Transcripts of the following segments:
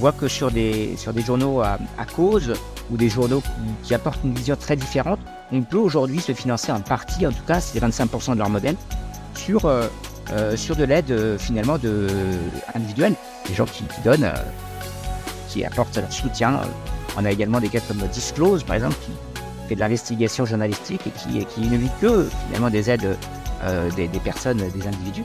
voit que sur des, sur des journaux à, cause ou des journaux qui, apportent une vision très différente, on peut aujourd'hui se financer en partie, en tout cas c'est 25% de leur modèle, sur, euh, euh, sur de l'aide euh, finalement de, individuelle. Des gens qui, donnent, qui apportent leur soutien. On a également des cas comme Disclose par exemple qui fait de l'investigation journalistique et qui, qui ne vit que finalement des aides des personnes, des individus.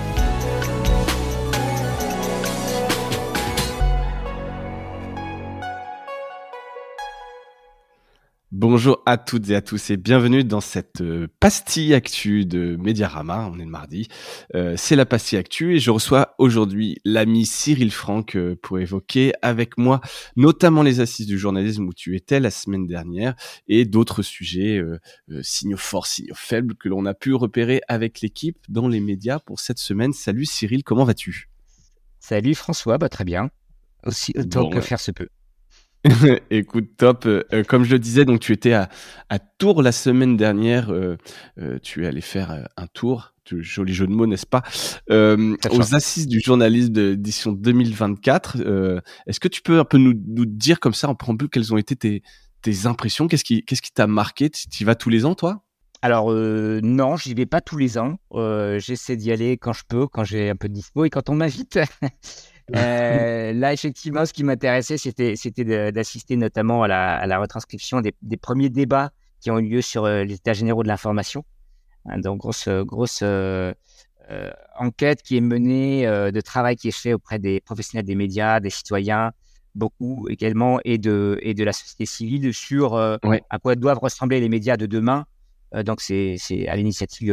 Bonjour à toutes et à tous et bienvenue dans cette euh, pastille actu de Mediarama. On est le mardi. Euh, c'est la pastille actu et je reçois aujourd'hui l'ami Cyril Franck euh, pour évoquer avec moi notamment les assises du journalisme où tu étais la semaine dernière et d'autres sujets, signaux forts, signaux faibles que l'on a pu repérer avec l'équipe dans les médias pour cette semaine. Salut Cyril, comment vas-tu Salut François, bah, très bien. Aussi autant que faire se peut. Écoute, top. Euh, comme je le disais, donc tu étais à, Tours la semaine dernière. Euh, euh, tu es allé faire un tour. joli jeu de mots, n'est-ce pas Aux assises du journalisme d'édition 2024. Est-ce que tu peux un peu nous, dire comme ça en préambule quelles ont été tes, impressions Qu'est-ce qui t'a marqué Tu y vas tous les ans, toi alors non, j'y vais pas tous les ans. J'essaie d'y aller quand je peux, quand j'ai un peu de dispo et quand on m'invite. Euh, là, effectivement, ce qui m'intéressait, c'était, c'était d'assister notamment à la, retranscription des, premiers débats qui ont eu lieu sur euh, les états généraux de l'information. Hein, donc, grosse, euh, grosse enquête qui est menée, de travail qui est fait auprès des professionnels des médias, des citoyens, beaucoup également, et de, et de la société civile sur à quoi doivent ressembler les médias de demain. donc, c'est, à l'initiative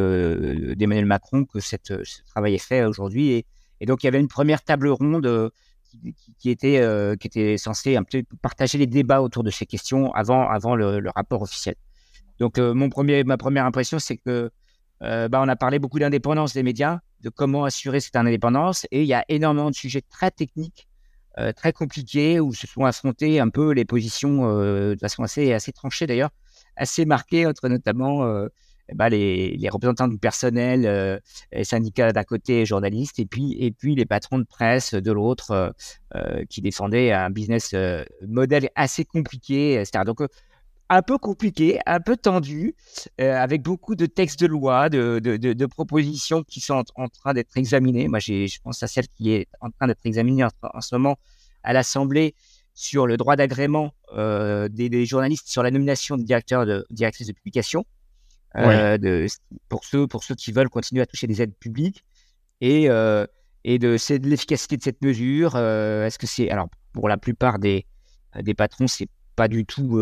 d'Emmanuel Macron que ce travail est fait aujourd'hui. Et, et donc, il y avait une première table ronde euh, euh, qui, était, censée un peu partager les débats autour de ces questions avant, le, rapport officiel. Donc, euh, mon ma première impression, c'est que bah, on a parlé beaucoup d'indépendance des médias, de comment assurer cette indépendance, et il y a énormément de sujets très techniques, très compliqués, où se sont affrontés un peu les positions de façon assez, assez tranchée d'ailleurs, assez marquées entre notamment eh ben, les, représentants du personnel, euh, syndical d'un côté, journalistes, et puis, et puis les patrons de presse de l'autre, euh, euh, qui défendaient un business modèle assez compliqué, etc. Donc, un peu compliqué, un peu tendu, avec beaucoup de textes de loi, de, propositions qui sont en, train d'être examinées. Moi, je pense à celle qui est en train d'être examinée en, ce moment à l'Assemblée sur le droit d'agrément des, journalistes sur la nomination de directeurs de directrice de publication. Euh, de, pour, ceux, pour ceux qui veulent continuer à toucher des aides publiques. Et, euh, et de, c'est de l'efficacité de cette mesure. Euh, est-ce que c'est. Alors, pour la plupart des, des patrons, c'est pas du tout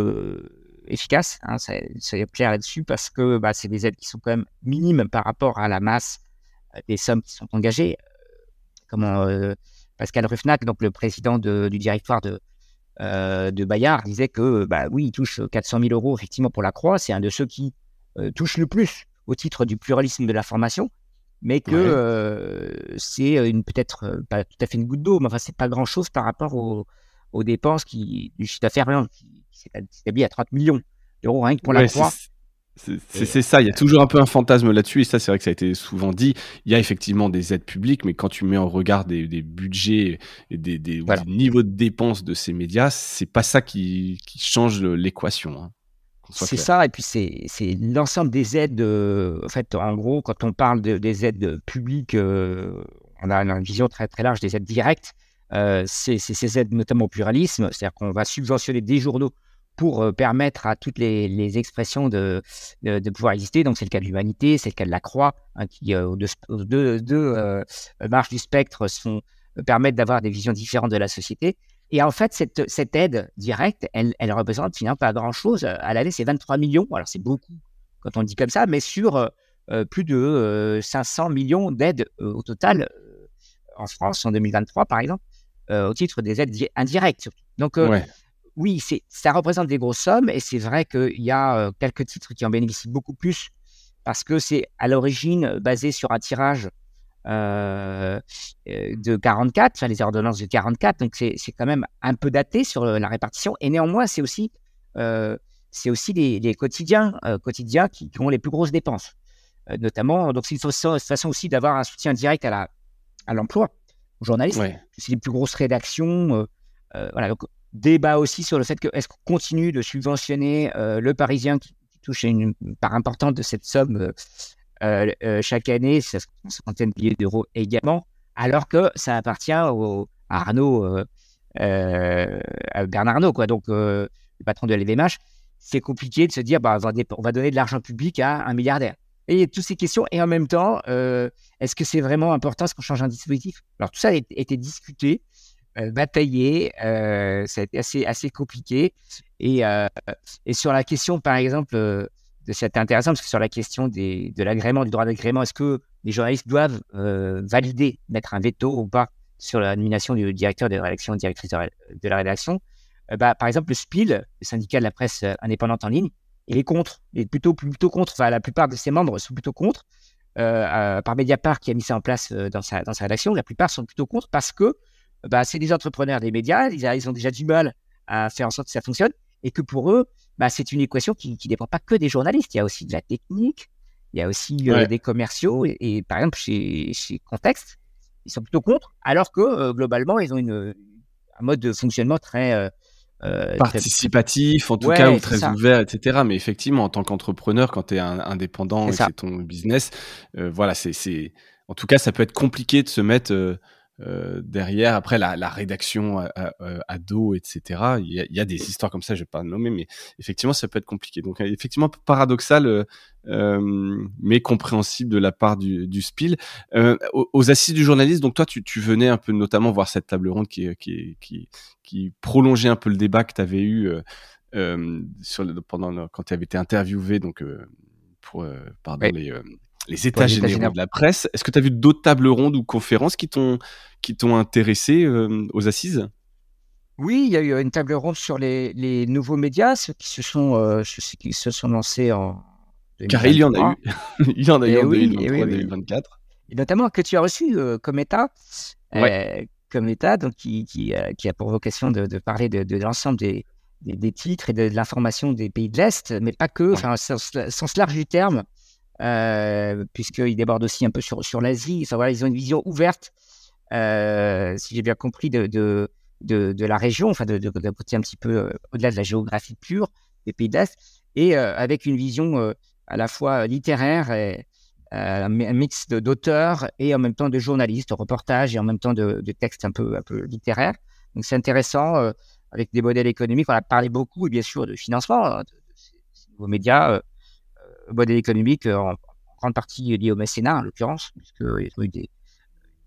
efficace, hein, ça, clair là-dessus, parce que bah, c'est des aides qui sont quand même minimes par rapport à la masse des sommes qui sont engagées. Comment, Pascal Ruffnac, donc le président du directoire de, de Bayard, disait que bah, oui, il touche 400 000 euros effectivement pour la Croix, c'est un de ceux qui euh, touche le plus au titre du pluralisme de la formation, mais que euh, c'est euh, une c'est peut-être pas tout à fait une goutte d'eau, mais enfin, c'est pas grand-chose par rapport aux, dépenses qui, du chiffre d'affaires qui, qui établi à 30 millions d'euros rien que pour la croix. C'est ça, il y a toujours un peu un fantasme là-dessus, et ça c'est vrai que ça a été souvent dit, il y a effectivement des aides publiques, mais quand tu mets en regard des, budgets et des, niveaux de dépenses de ces médias, c'est pas ça qui, change l'équation. Hein. C'est ça, et puis c'est l'ensemble des aides. Euh, en fait, en gros, quand on parle des aides publiques, euh, on a une vision très très large des aides directes. Euh, c'est ces aides notamment au pluralisme, c'est-à-dire qu'on va subventionner des journaux pour permettre à toutes les, expressions de, pouvoir exister. Donc c'est le cas de l'humanité, c'est le cas de la croix, hein, qui aux deux, marges du spectre sont, permettent d'avoir des visions différentes de la société. Et en fait, cette, aide directe, elle, elle représente finalement pas grand-chose. Euh, à l'année, c'est 23 millions. Alors, c'est beaucoup quand on dit comme ça, mais sur euh, euh, plus de 500 millions d'aides au total en France en 2023, par exemple, au titre des aides indirectes. Donc, oui, ça représente des grosses sommes et c'est vrai qu'il y a quelques titres qui en bénéficient beaucoup plus parce que c'est à l'origine basé sur un tirage euh, euh, de 44, enfin les ordonnances de 44, donc c'est quand même un peu daté sur euh, la répartition. Et néanmoins, c'est aussi, aussi les, quotidiens, quotidiens qui, ont les plus grosses dépenses. notamment, donc c'est une façon aussi d'avoir un soutien direct à l'emploi, à aux journalistes. C'est les plus grosses rédactions. voilà, donc débat aussi sur le fait que est-ce qu'on continue de subventionner le Parisien qui, touche une part importante de cette somme euh, euh, chaque année, ça se une centaine de milliers d'euros également, alors que ça appartient à Arnaud, euh, à Bernard Arnaud, quoi, donc le patron de l'EVMH. C'est compliqué de se dire, bah, on va donner de l'argent public à un milliardaire. Et il y a toutes ces questions. Et en même temps, est-ce que c'est vraiment important ce qu'on change un dispositif Alors, tout ça a été discuté, bataillé. ça a été assez, assez compliqué. Et, et sur la question, par exemple, c'est intéressant parce que sur la question de l'agrément, du droit d'agrément, est-ce que les journalistes doivent euh, valider, mettre un veto ou pas sur la nomination du directeur de la rédaction, directrice de, la rédaction Par exemple, le SPIL, le syndicat de la presse euh, indépendante en ligne, il est contre, il est plutôt, plutôt contre, enfin la plupart de ses membres sont plutôt contre, euh, par Mediapart qui a mis ça en place dans, sa, dans sa rédaction, la plupart sont plutôt contre parce que bah, c'est des entrepreneurs des médias, ils ont déjà du mal à faire en sorte que ça fonctionne, et que pour eux, bah, c'est une équation qui ne dépend pas que des journalistes. Il y a aussi de la technique, il y a aussi euh, des commerciaux. Et, par exemple, chez, chez Context, ils sont plutôt contre, alors que euh, globalement, ils ont une, un mode de fonctionnement très. Euh, participatif, en tout cas, ou très ouvert, etc. Mais effectivement, en tant qu'entrepreneur, quand tu es indépendant et c'est ton business, voilà, c'est, En tout cas, ça peut être compliqué de se mettre euh, derrière, après la, la rédaction euh, euh, à, dos, etc. Il y, a, il y, a, des histoires comme ça, je vais pas nommer, mais effectivement, ça peut être compliqué. Donc, effectivement, paradoxal, mais compréhensible de la part du, du SPIL. aux, assises du journaliste, donc toi, tu, tu, venais un peu notamment voir cette table ronde qui, qui, qui, qui prolongeait un peu le débat que tu avais eu sur le, pendant quand tu avais été interviewé, donc pour pardon les les états, généraux, de la presse. Est-ce que tu as vu d'autres tables rondes ou conférences qui t'ont qui t'ont intéressé euh, aux assises Oui, il y a eu une table ronde sur les, nouveaux médias ceux qui se sont euh, qui se sont lancés en Car il y en a eu. il y en a eu eh en 2024. Eh et notamment que tu as reçu euh, comme État. comme État, donc qui, a pour vocation de, parler de, l'ensemble des, titres et de, l'information des pays de l'Est, mais pas que, enfin, sens large du terme, euh, puisqu'ils débordent aussi un peu sur, sur l'Asie. ça ils ont une vision ouverte, euh, si j'ai bien compris, de, de, la région, enfin, de, côté un petit peu euh, au-delà de la géographie pure des pays d'Est, et avec une vision à la fois littéraire et, un mix d'auteurs et en même temps de journalistes, de reportages et en même temps de, textes un peu, un peu littéraires. Donc c'est intéressant avec des modèles économiques. On a parlé beaucoup, et bien sûr, de financement, hein, de, ces nouveaux médias modèle économique euh, en grande partie lié au mécénat, en l'occurrence, puisqu'il euh, y a eu des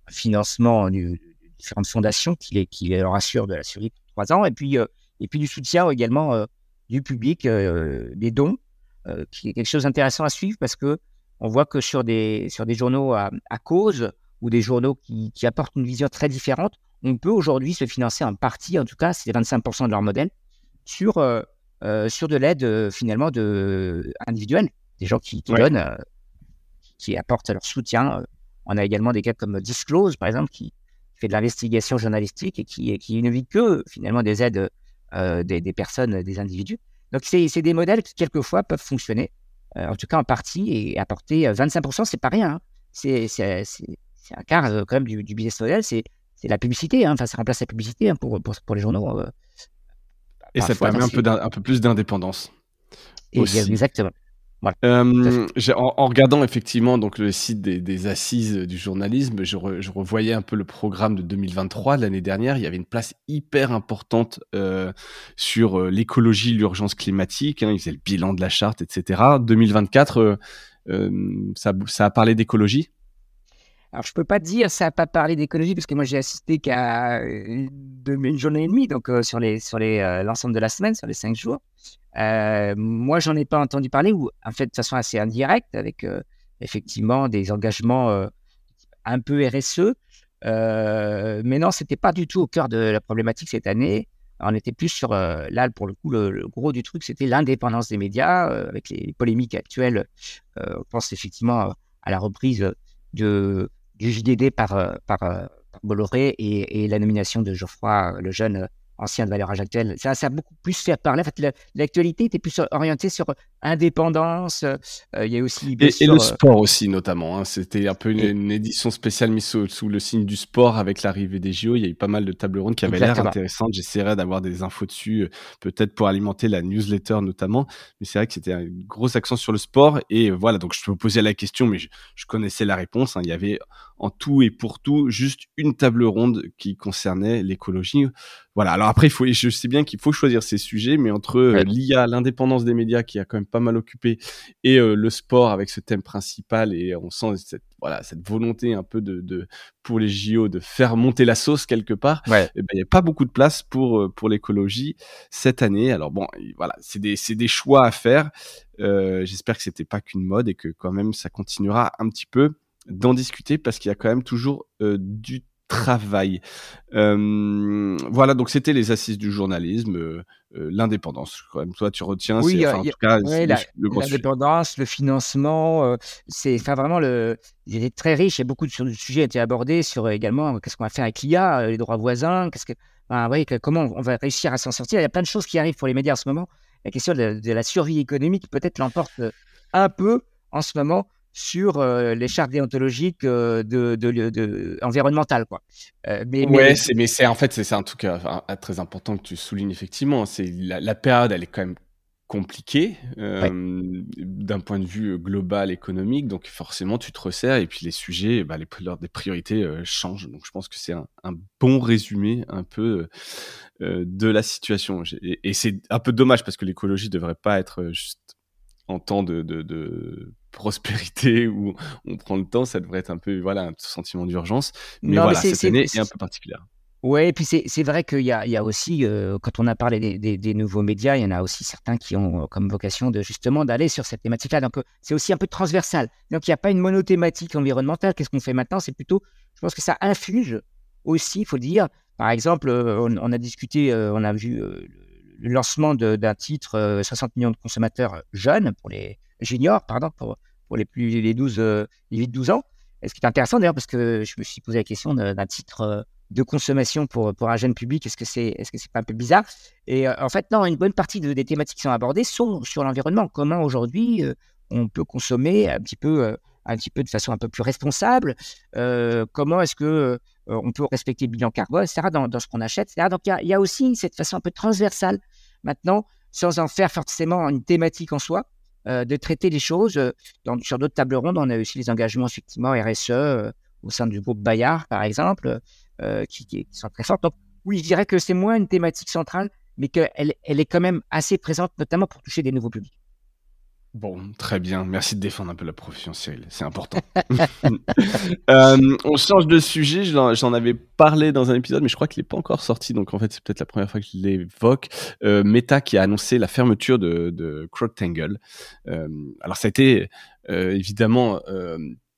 financements de différentes fondations qui, les, qui leur assurent de la survie pour trois ans, et puis, euh, et puis du soutien également du public, des dons, qui est quelque chose d'intéressant à suivre parce que on voit que sur des, sur des journaux à, cause ou des journaux qui, apportent une vision très différente, on peut aujourd'hui se financer en partie, en tout cas, c'est 25% de leur modèle, sur, sur de l'aide finalement de, individuelle des gens qui, donnent, euh, qui apportent leur soutien. On a également des cas comme Disclose, par exemple, qui fait de l'investigation journalistique et qui, qui ne vit que finalement des aides euh, des, personnes, des individus. Donc, c'est des modèles qui, quelquefois, peuvent fonctionner, euh, en tout cas en partie, et apporter 25%, c'est pas rien. Hein. C'est un quart quand même du, business model, c'est la publicité, hein. enfin, ça remplace la publicité hein, pour, pour, pour, les journaux. et ça permet un peu, un peu plus d'indépendance. Exactement. Euh, en, regardant effectivement donc le site des, assises du journalisme, je, revoyais un peu le programme de 2023 l'année dernière. Il y avait une place hyper importante euh, sur euh, l'écologie, l'urgence climatique. Hein, ils faisaient le bilan de la charte, etc. 2024, ça a parlé d'écologie alors, je ne peux pas dire ça n'a pas parlé d'écologie, parce que moi, j'ai assisté qu'à euh, une, journée et demie, donc sur euh, l'ensemble sur les, euh, l'ensemble de la semaine, sur les cinq jours. Euh, moi, j'en ai pas entendu parler, ou en fait, de façon assez indirecte, avec effectivement des engagements un peu RSE. mais non, ce n'était pas du tout au cœur de la problématique cette année. on était plus sur, là, pour le coup, le, gros du truc, c'était l'indépendance des médias, avec les, les polémiques actuelles. on pense effectivement à la reprise de, du JDD par, euh, euh, par, Bolloré et, et, la nomination de Geoffroy euh, le jeune ancien de valeur âge actuelle. Ça, a beaucoup plus fait parler. En fait, l'actualité était plus orientée sur indépendance. Euh, euh, il y a aussi. Et, le euh, sport aussi, notamment. Hein. C'était un peu une, édition spéciale mise sous, le signe du sport avec l'arrivée des JO. Il y a eu pas mal de tables rondes qui avaient l'air intéressantes. J'essaierai d'avoir des infos dessus, peut-être pour alimenter la newsletter notamment. Mais c'est vrai que c'était un gros accent sur le sport. Et voilà, donc je me posais la question, mais je, connaissais la réponse. Hein. Il y avait en tout et pour tout juste une table ronde qui concernait l'écologie. Voilà. Alors après, il faut, je sais bien qu'il faut choisir ces sujets, mais entre euh, l'IA, l'indépendance des médias qui a quand même pas mal occupé, et euh, le sport avec ce thème principal, et on sent cette, voilà, cette volonté un peu de, de pour les JO de faire monter la sauce quelque part. Eh ben, il n'y a pas beaucoup de place pour euh, pour l'écologie cette année. Alors bon, voilà, c'est des des choix à faire. J'espère que c'était pas qu'une mode et que quand même ça continuera un petit peu d'en discuter parce qu'il y a quand même toujours du du travail. Euh, voilà, donc c'était les assises du journalisme, euh, euh, l'indépendance. Quand même, toi, tu retiens, oui, en l'indépendance, le, financement, c'est enfin vraiment le. Il est très riche et beaucoup de, de ont été abordés sur également qu'est-ce qu'on va faire avec l'IA, les droits voisins, qu'est-ce que, comment on va réussir à s'en sortir. Il y a plein de choses qui arrivent pour les médias en ce moment. La question de, de la survie économique peut-être l'emporte un peu en ce moment sur euh, les chartes déontologiques euh, de, de, environnementales. Quoi. Euh, mais, mais c'est en fait c'est un cas très important que tu soulignes effectivement. C'est la, la, période, elle est quand même compliquée d'un point de vue global économique. Donc forcément, tu te resserres et puis les sujets, bah, les, priorités changent. Donc je pense que c'est un, bon résumé un peu de la situation. Et, c'est un peu dommage parce que l'écologie devrait pas être juste en temps de prospérité où on prend le temps, ça devrait être un peu voilà, un sentiment d'urgence. Mais voilà, cette année c'est un peu particulière. Oui, et puis c'est vrai qu'il y, y a, aussi, euh, quand on a parlé des, nouveaux médias, il y en a aussi certains qui ont euh, comme vocation de justement d'aller sur cette thématique-là. Donc euh, c'est aussi un peu transversal. Donc il n'y a pas une monothématique environnementale. Qu'est-ce qu'on fait maintenant C'est plutôt, je pense que ça infuse aussi, il faut dire. Par exemple, on, a discuté, on a vu le lancement d'un titre 60 millions de consommateurs jeunes pour les juniors, pardon, pour pour les plus les 12, 12 euh, ans. est ce qui est intéressant d'ailleurs, parce que je me suis posé la question d'un titre euh, de consommation pour, pour un jeune public, est-ce que c'est est -ce c'est pas un peu bizarre Et euh, en fait, non, une bonne partie des thématiques qui sont abordées sont sur l'environnement. Comment aujourd'hui on peut consommer un petit peu, un petit peu de façon un peu plus responsable Comment est-ce que on peut respecter le bilan carbone, etc., dans, ce qu'on achète, Donc, il y, a aussi cette façon un peu transversale maintenant, sans en faire forcément une thématique en soi, euh, de traiter les choses. Euh, sur d'autres tables rondes, on a aussi les engagements effectivement RSE euh, au sein du groupe Bayard, par exemple, qui, sont très forts. Donc oui, je dirais que c'est moins une thématique centrale, mais qu'elle est quand même assez présente, notamment pour toucher des nouveaux publics. Bon, très bien. Merci de défendre un peu la profession, Cyril. C'est important. Euh, on change de sujet. J'en avais parlé dans un épisode, mais je crois qu'il n'est pas encore sorti. Donc, en fait, c'est peut-être la première fois que je l'évoque. Euh, Meta qui a annoncé la fermeture de, de Crowdtangle. Euh, alors, ça a été évidemment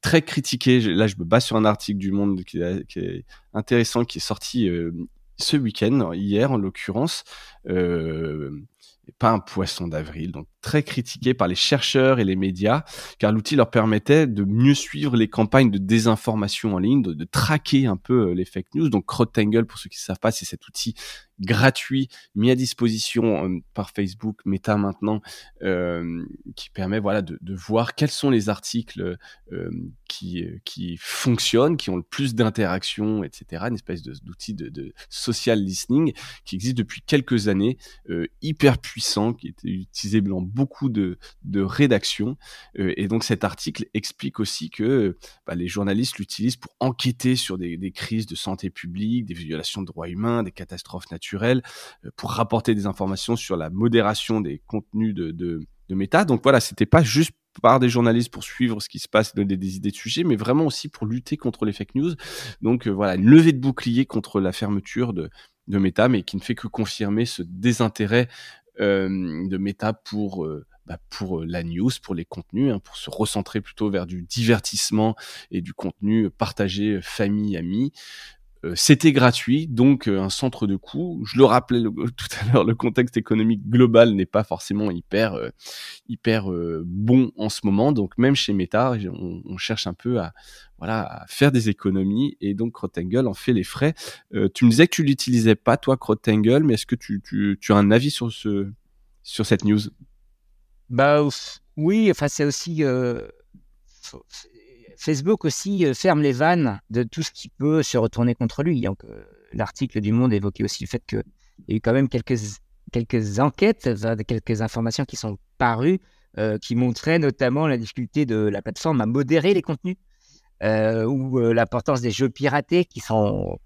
très critiqué. Là, je me base sur un article du Monde qui, est, qui est intéressant, qui est sorti ce week-end, hier en l'occurrence pas un poisson d'avril, donc très critiqué par les chercheurs et les médias, car l'outil leur permettait de mieux suivre les campagnes de désinformation en ligne, de, traquer un peu euh, les fake news. Donc Crotangle, pour ceux qui ne savent pas, c'est cet outil gratuit mis à disposition euh, par Facebook, Meta maintenant, euh, qui permet voilà de, voir quels sont les articles qui, qui fonctionnent, qui ont le plus d'interactions, etc. Une espèce d'outil de, de, social listening qui existe depuis quelques années, hyper puissant, qui était utilisé en beaucoup de, de rédactions. Euh, et donc cet article explique aussi que bah, les journalistes l'utilisent pour enquêter sur des, crises de santé publique, des violations de droits humains, des catastrophes naturelles, euh, pour rapporter des informations sur la modération des contenus de, de, Donc voilà, c'était pas juste par des journalistes pour suivre ce qui se passe, donner des idées de sujets, mais vraiment aussi pour lutter contre les fake news. Donc euh, voilà, une levée de bouclier contre la fermeture de, de Meta, mais qui ne fait que confirmer ce désintérêt euh, de méta pour euh, bah, pour euh, la news, pour les contenus, hein, pour se recentrer plutôt vers du divertissement et du contenu partagé famille, amis. Euh, c'était gratuit, donc euh, un centre de coût. Je le rappelais tout à l'heure, le contexte économique global n'est pas forcément hyper, euh, hyper bon en ce moment. Donc même chez Meta, on, cherche un peu à, voilà, à faire des économies et donc Crotangle en fait les frais. tu me disais que tu l'utilisais pas toi Crotangle, mais est-ce que tu, tu, tu, as un avis sur ce sur cette news Bah oui, enfin c'est aussi Facebook aussi euh, ferme les vannes de tout ce qui peut se retourner contre lui. Euh, l'article du Monde évoquait aussi le fait qu'il y a eu quand même quelques, quelques enquêtes, quelques informations qui sont parues, euh, qui montraient notamment la difficulté de la plateforme à modérer les contenus, ou l'importance des jeux piratés qui sont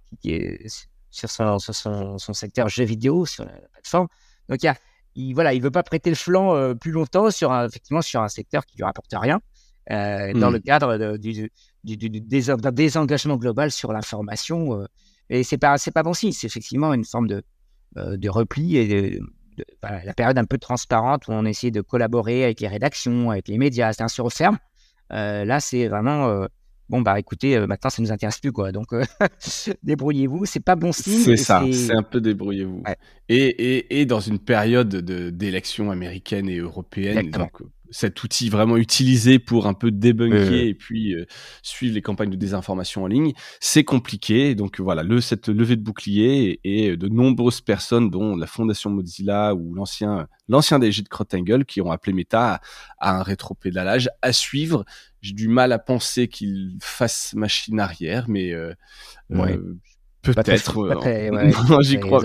sur, son, secteur jeux vidéo, sur la, plateforme. Donc, il voilà, il ne veut pas prêter le flanc plus longtemps sur effectivement, sur un secteur qui ne lui rapporte rien. Euh, dans mmh. le cadre du, d'un désengagement global sur l'information. Euh, et c'est pas, c'est pas bon signe. C'est effectivement une forme de, euh, de repli et la période un peu transparente où on essaie de collaborer avec les rédactions, avec les médias, c'est un surferme, là, c'est vraiment bon bah écoutez maintenant ça nous intéresse plus quoi donc débrouillez-vous c'est pas bon signe c'est ça c'est, un peu débrouillez-vous et, et, dans une période de, d'élections américaines et européennes donc cet outil vraiment utilisé pour un peu débunker et puis euh, suivre les campagnes de désinformation en ligne, c'est compliqué. Donc euh, voilà, le, cette levée de bouclier et, euh, de nombreuses personnes, dont la fondation Mozilla ou l'ancien l'ancien DG de Crotangle, qui ont appelé Meta à, un un rétropédalage à suivre. J'ai du mal à penser qu'ils fassent machine arrière, mais euh, ouais. peut-être. Ouais, j'y crois,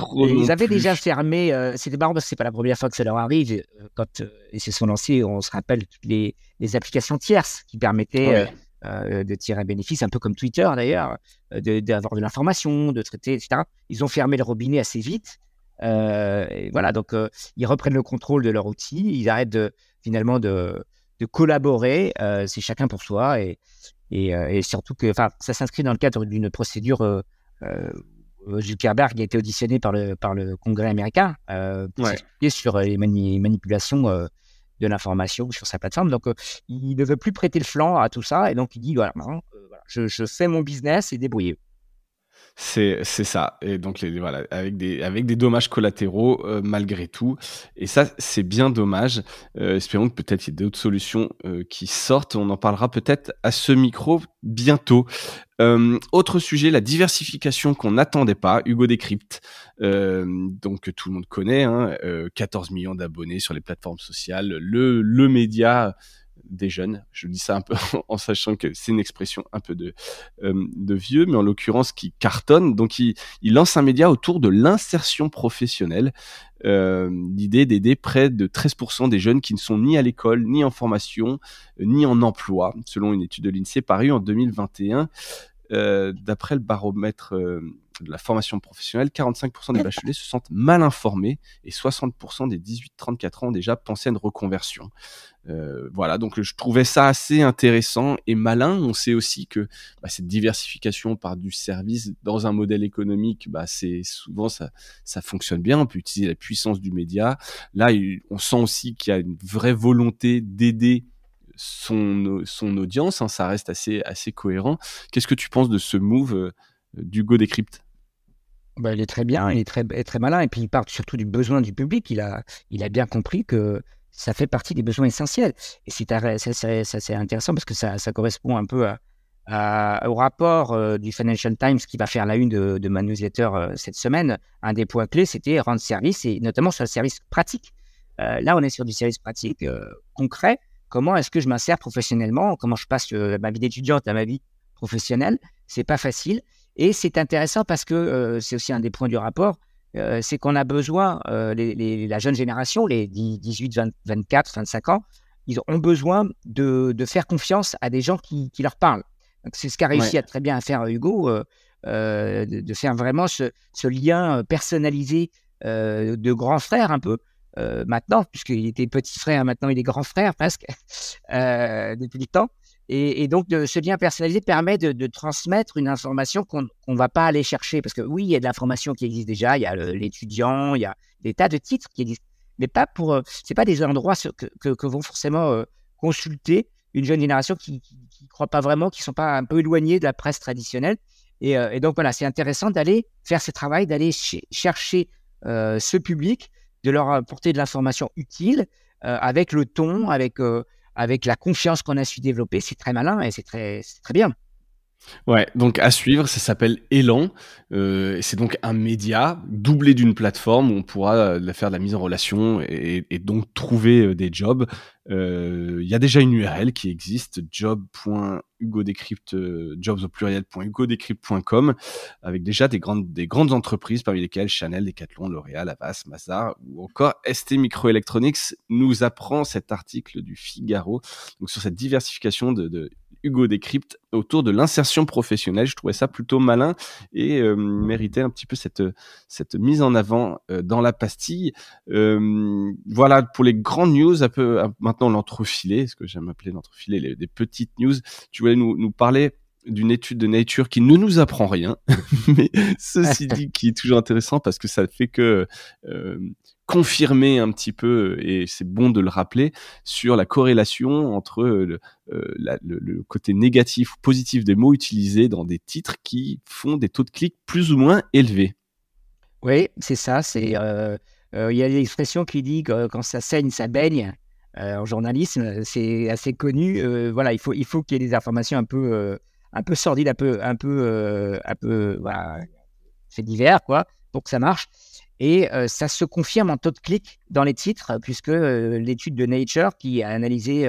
Oh, ils avaient déjà fermé. Euh, c'était marrant parce que c'est pas la première fois que ça leur arrive. Euh, quand euh, ils se sont lancés, on se rappelle toutes les, applications tierces qui permettaient euh, de tirer un bénéfice, un peu comme Twitter d'ailleurs, d'avoir de, l'information, de traiter, etc. Ils ont fermé le robinet assez vite. voilà, donc ils reprennent le contrôle de leur outil. Ils arrêtent finalement de, collaborer. c'est chacun pour soi et, et, surtout que, enfin, ça s'inscrit dans le cadre d'une procédure. Zuckerberg euh, a été auditionné par le, par le Congrès américain euh, pour s'expliquer sur euh, les manipulations de l'information sur sa plateforme. Donc, il ne veut plus prêter le flanc à tout ça. Et donc, il dit voilà, je, je, fais mon business et débrouillez c'est ça. Et donc, les, voilà, avec des, avec des dommages collatéraux euh, malgré tout. Et ça, c'est bien dommage. Euh, espérons que peut-être il y ait d'autres solutions euh, qui sortent. On en parlera peut-être à ce micro bientôt. autre sujet, la diversification qu'on n'attendait pas, Hugo Décrypte, donc tout le monde connaît, hein, 14 millions d'abonnés sur les plateformes sociales, le, le média des jeunes. Je dis ça un peu en sachant que c'est une expression un peu de, euh, vieux, mais en l'occurrence qui cartonne. Donc il, lance un média autour de l'insertion professionnelle. Euh, l'idée d'aider près de 13% des jeunes qui ne sont ni à l'école, ni en formation, euh, ni en emploi, selon une étude de l'INSEE parue en 2021. d'après le baromètre de la formation professionnelle, 45% des bacheliers se sentent mal informés et 60% des 18-34 ans déjà pensé à une reconversion. Euh, voilà, donc je trouvais ça assez intéressant et malin. On sait aussi que bah, cette diversification par du service dans un modèle économique, bah, c'est souvent ça, ça fonctionne bien. On peut utiliser la puissance du média. Là, on sent aussi qu'il y a une vraie volonté d'aider son, son audience. Hein. ça reste assez, assez cohérent. Qu'est-ce que tu penses de ce move du euh, d'Hugo Décrypte bah, il est très bien, il est très, très malin, et puis il part surtout du besoin du public. Il a, il a bien compris que ça fait partie des besoins essentiels. Et c'est intéressant parce que ça, correspond un peu au rapport euh, du Financial Times qui va faire la une de, ma newsletter euh, cette semaine. Un des points clés, c'était rendre service, et notamment sur le service pratique. Euh, là, on est sur du service pratique concret. Comment est-ce que je m'insère professionnellement Comment je passe ma vie d'étudiante à ma vie professionnelle C'est pas facile. Et c'est intéressant parce que euh, c'est aussi un des points du rapport, euh, c'est qu'on a besoin, euh, la jeune génération, les 18, 24, 25 ans, ils ont besoin de, faire confiance à des gens qui, leur parlent. C'est ce qu'a réussi à très bien à faire Hugo, de, faire vraiment ce, ce lien personnalisé de grand frère un peu. maintenant, puisqu'il était petit frère, maintenant il est grand frère presque, depuis le temps. Et, donc, ce lien personnalisé permet de, transmettre une information qu'on ne va pas aller chercher. Parce que oui, il y a de l'information qui existe déjà, il y a l'étudiant, il y a des tas de titres qui existent. Mais pas pour. Euh, c'est pas des endroits que, que, vont forcément euh, consulter une jeune génération qui ne croit pas vraiment, qui ne sont pas un peu éloignés de la presse traditionnelle. Euh, et, donc, voilà, c'est intéressant d'aller faire ce travail, d'aller chercher ce public, de leur apporter de l'information utile avec le ton, avec avec la confiance qu'on a su développer, c'est très malin et c'est très, très bien. Ouais, donc à suivre, ça s'appelle Elan. Euh, c'est donc un média doublé d'une plateforme où on pourra euh, faire de la mise en relation et, donc trouver euh, des jobs. Il y a déjà une URL qui existe, job.hugodécrypte, avec déjà des grandes, entreprises parmi lesquelles Chanel, Decathlon, L'Oréal, Avas, Mazar ou encore ST Microelectronics nous apprend cet article du Figaro sur cette diversification de Hugo décrypte autour de l'insertion professionnelle. Je trouvais ça plutôt malin et euh, méritait un petit peu cette, cette mise en avant euh, dans la pastille. Euh, voilà pour les grandes news, peu maintenant l'entrefilet, ce que j'aime appeler l'entrefilet, les, des petites news. Tu voulais nous, nous parler d'une étude de Nature qui ne nous apprend rien, mais ceci dit qui est toujours intéressant parce que ça fait que euh, confirmer un petit peu, et c'est bon de le rappeler, sur la corrélation entre euh, le, côté négatif ou positif des mots utilisés dans des titres qui font des taux de clics plus ou moins élevés. Oui, c'est ça. C'est euh, il y a l'expression qui dit que quand ça saigne, ça baigne. en journalisme, c'est assez connu. voilà, il faut qu'il faut qu'il y ait des informations un peu un peu sordide, un peu, un peu, euh, un peu fait divers, quoi, pour que ça marche. Et euh, ça se confirme en taux de clic dans les titres, puisque euh, l'étude de Nature, qui a analysé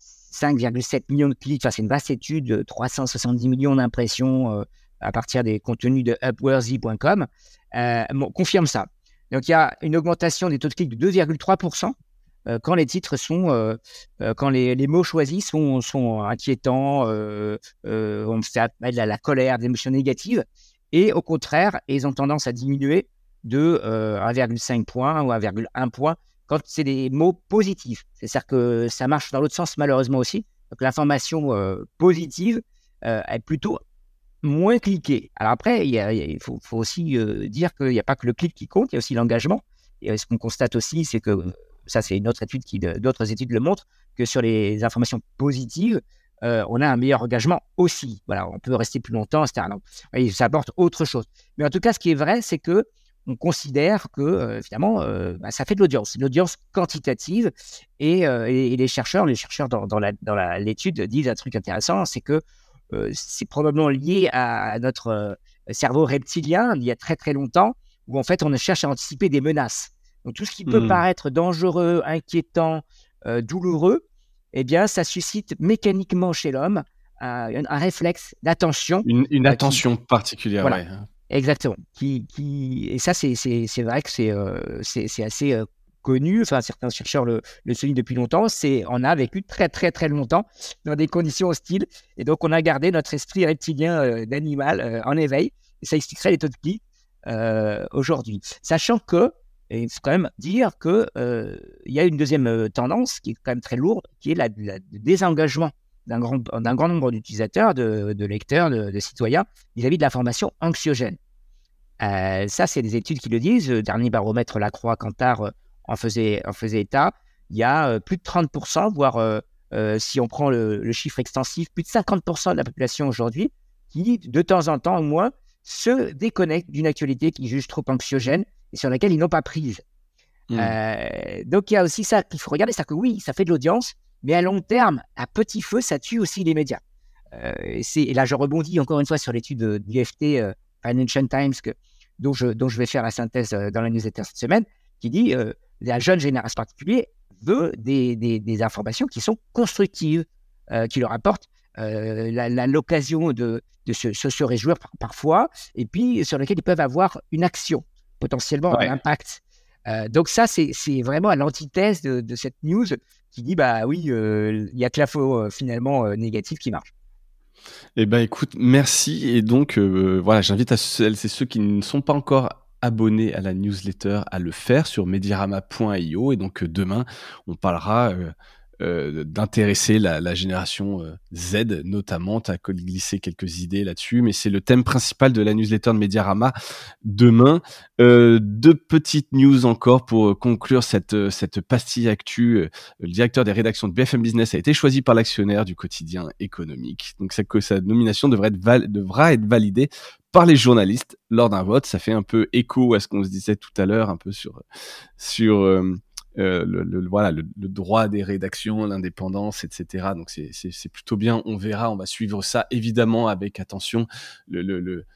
5,7 millions de clics, enfin, c'est une vaste étude, 370 millions d'impressions à partir des contenus de Upworthy.com, confirme ça. Donc il y a une augmentation des taux de clic de 2,3% euh, quand les titres sont, euh, euh, quand les, mots choisis sont, sont inquiétants, on fait appel à la colère, des émotions négatives, et au contraire, ils ont tendance à diminuer de 1,5 point ou 1,1 point quand c'est des mots positifs. C'est-à-dire que ça marche dans l'autre sens malheureusement aussi. Donc l'information positive est plutôt moins cliquée. Alors après, il, faut, aussi dire qu'il n'y a pas que le clic qui compte, il y a aussi l'engagement. Et ce qu'on constate aussi, c'est que ça c'est une autre étude qui, d'autres études le montrent, que sur les informations positives, euh, on a un meilleur engagement aussi. Voilà, on peut rester plus longtemps, etc. Donc, voyez, ça apporte autre chose. Mais en tout cas, ce qui est vrai, c'est que on considère que euh, finalement, euh, bah, ça fait de l'audience, une audience quantitative. Et, les chercheurs, les chercheurs dans, l'étude disent un truc intéressant, c'est que c'est probablement lié à notre cerveau reptilien il y a très très longtemps, où en fait on cherche à anticiper des menaces. Donc tout ce qui peut mmh. paraître dangereux, inquiétant, euh, douloureux, eh bien, ça suscite mécaniquement chez l'homme un, réflexe d'attention. Une, bah, attention particulière, hein. Exactement. Qui, qui... Et ça, c'est vrai que c'est euh, c'est assez euh, connu. Enfin, certains chercheurs le, le soulignent depuis longtemps. C'est On a vécu très, très, très longtemps dans des conditions hostiles. Et donc, on a gardé notre esprit reptilien d'animal en éveil. ça expliquerait les taux de pli aujourd'hui. Sachant que et il faut quand même dire qu'il euh, il y a une deuxième euh, tendance qui est quand même très lourde, qui est la, le désengagement d'un grand, grand, nombre d'utilisateurs, de, lecteurs, de, citoyens vis-à-vis de l'information anxiogène. Euh, ça, c'est des études qui le disent. Le dernier baromètre Lacroix Cantar en faisait, en faisait état. Il y a plus de 30%, voire si on prend le, le, chiffre extensif, plus de 50% de la population aujourd'hui qui, de temps en temps au moins, se déconnecte d'une actualité qu'ils jugent trop anxiogène sur laquelle ils n'ont pas prise. Hmm. Euh, donc il y a aussi ça qu'il faut regarder, c'est-à-dire que oui, ça fait de l'audience, mais à long terme, à petit feu, ça tue aussi les médias. Euh, et, là, je rebondis encore une fois sur l'étude du FT euh, Financial Times, que, dont, je, dont je vais faire la synthèse dans la newsletter cette semaine, qui dit la jeune génération particulière veut des, des, informations qui sont constructives, qui leur apportent l'occasion de, se, se, réjouir parfois, et puis sur lesquelles ils peuvent avoir une action potentiellement un impact. Euh, donc ça, c'est vraiment à l'antithèse de, cette news qui dit, bah oui, euh, il n'y a que l'info euh, finalement négative qui marche. Eh bien, écoute, merci. Et donc, voilà, j'invite à celles ceux qui ne sont pas encore abonnés à la newsletter à le faire sur mediarama.io. Et donc demain, on parlera euh, d'intéresser la, la, génération euh, Z notamment. Tu as glissé quelques idées là-dessus, mais c'est le thème principal de la newsletter de Mediarama demain. Euh, deux petites news encore pour euh, conclure cette, cette pastille actu. Le directeur des rédactions de BFM Business a été choisi par l'actionnaire du quotidien économique. Donc sa, sa nomination devrait être val, devra être validée par les journalistes lors d'un vote. Ça fait un peu écho à ce qu'on se disait tout à l'heure, un peu sur, sur euh, le, voilà, le, droit des rédactions, l'indépendance, etc. Donc c'est plutôt bien, on verra, on va suivre ça évidemment avec attention. le,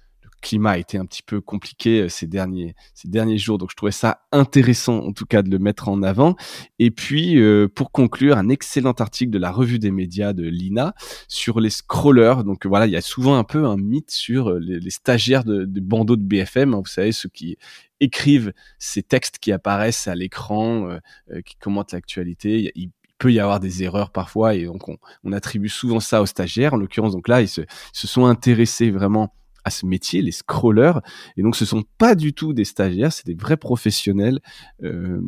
climat a été un petit peu compliqué euh, ces derniers, ces derniers jours. Donc, je trouvais ça intéressant, en tout cas, de le mettre en avant. Et puis, euh, pour conclure, un excellent article de la revue des médias de l'INA sur les scrollers. Donc, voilà, il y a souvent un peu un mythe sur les, stagiaires de, bandeaux de BFM. Hein. vous savez, ceux qui écrivent ces textes qui apparaissent à l'écran, euh, euh, qui commentent l'actualité. Il, peut y avoir des erreurs parfois et donc on, attribue souvent ça aux stagiaires. En l'occurrence, donc là, ils se, sont intéressés vraiment à ce métier, les scrollers. Et donc, ce sont pas du tout des stagiaires, c'est des vrais professionnels, euh,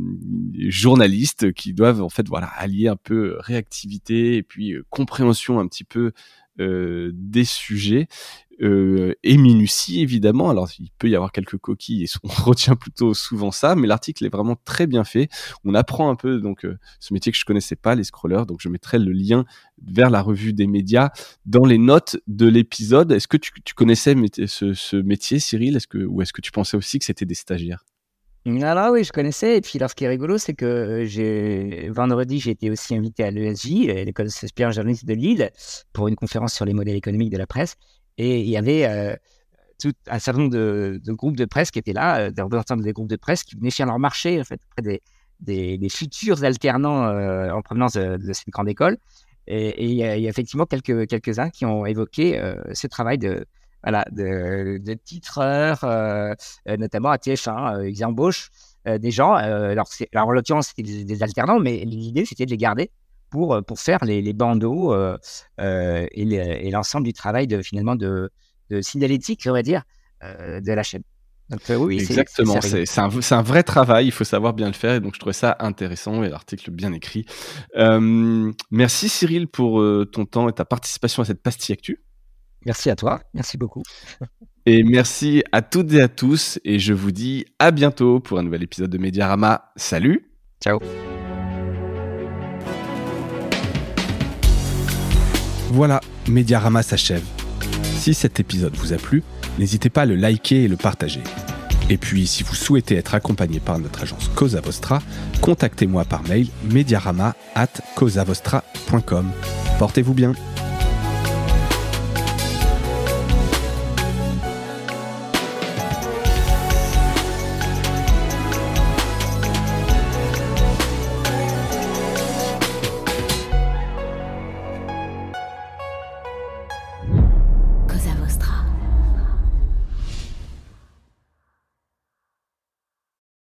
journalistes qui doivent en fait voilà allier un peu euh, réactivité et puis compréhension un petit peu euh, des sujets. Euh, et minutie évidemment. Alors il peut y avoir quelques coquilles et on retient plutôt souvent ça, mais l'article est vraiment très bien fait. On apprend un peu donc euh, ce métier que je connaissais pas, les scrollers. Donc je mettrai le lien vers la revue des médias dans les notes de l'épisode. Est-ce que tu, connaissais ce, métier, Cyril est que ou est-ce que tu pensais aussi que c'était des stagiaires alors ah, oui, je connaissais. Et puis, ce qui est rigolo, c'est que euh, j'ai vendredi, j'ai été aussi invité à l'ESJ, l'école de Journaliste de Lille, pour une conférence sur les modèles économiques de la presse. Et il y avait euh, tout un certain nombre de, groupes de presse qui étaient là, euh, des représentants des groupes de presse qui venaient faire leur marché, en fait, des, futurs alternants euh, en provenance de, cette grande école. Et il y, a effectivement quelques, quelques-uns qui ont évoqué ce travail de, voilà, de, de titreurs, notamment à tf ils embauchent des gens. alors, alors, en l'occurrence, c'était des alternants, mais l'idée, c'était de les garder pour, euh, pour faire les, les bandeaux euh, euh, et l'ensemble du travail de, finalement de, de signalétique, on va dire, de la chaîne. oui, Exactement, c'est un, un, vrai travail, il faut savoir bien le faire, et donc je trouvais ça intéressant et l'article bien écrit. merci Cyril pour ton temps et ta participation à cette pastille actuelle Merci à toi, merci beaucoup. Et merci à toutes et à tous, et je vous dis à bientôt pour un nouvel épisode de Mediarama. Salut Ciao Voilà, Mediarama s'achève. Si cet épisode vous a plu, n'hésitez pas à le liker et le partager. Et puis, si vous souhaitez être accompagné par notre agence Cosa Vostra, contactez-moi par mail mediarama at Portez-vous bien.